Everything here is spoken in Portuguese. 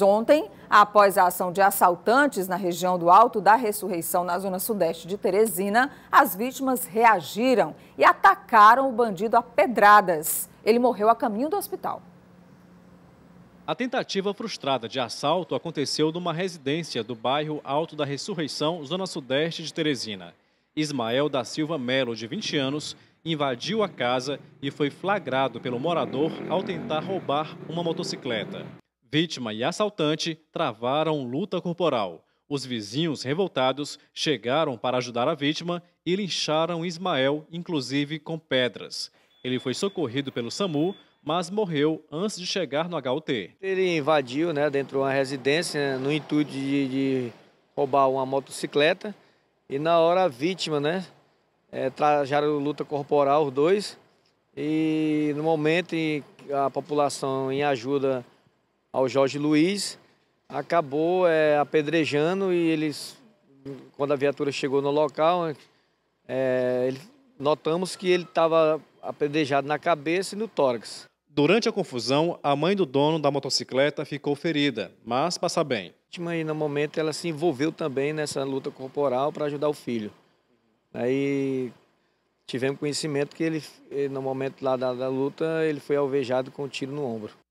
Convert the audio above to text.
Ontem, após a ação de assaltantes na região do Alto da Ressurreição, na zona sudeste de Teresina, as vítimas reagiram e atacaram o bandido a pedradas. Ele morreu a caminho do hospital. A tentativa frustrada de assalto aconteceu numa residência do bairro Alto da Ressurreição, zona sudeste de Teresina. Ismael da Silva Melo, de 20 anos, invadiu a casa e foi flagrado pelo morador ao tentar roubar uma motocicleta. Vítima e assaltante travaram luta corporal. Os vizinhos revoltados chegaram para ajudar a vítima e lincharam Ismael, inclusive com pedras. Ele foi socorrido pelo SAMU, mas morreu antes de chegar no HUT. Ele invadiu né, dentro de uma residência né, no intuito de, de, roubar uma motocicleta e na hora a vítima, né, é, trajaram luta corporal os dois e no momento a população em ajuda ao Jorge Luiz, acabou é, apedrejando e eles, quando a viatura chegou no local, é, é ele, notamos que ele estava apedrejado na cabeça e no tórax. Durante a confusão, a mãe do dono da motocicleta ficou ferida, mas passa bem. E no momento, ela se envolveu também nessa luta corporal para ajudar o filho. Aí tivemos conhecimento que ele, no momento lá da, da luta, ele foi alvejado com um tiro no ombro.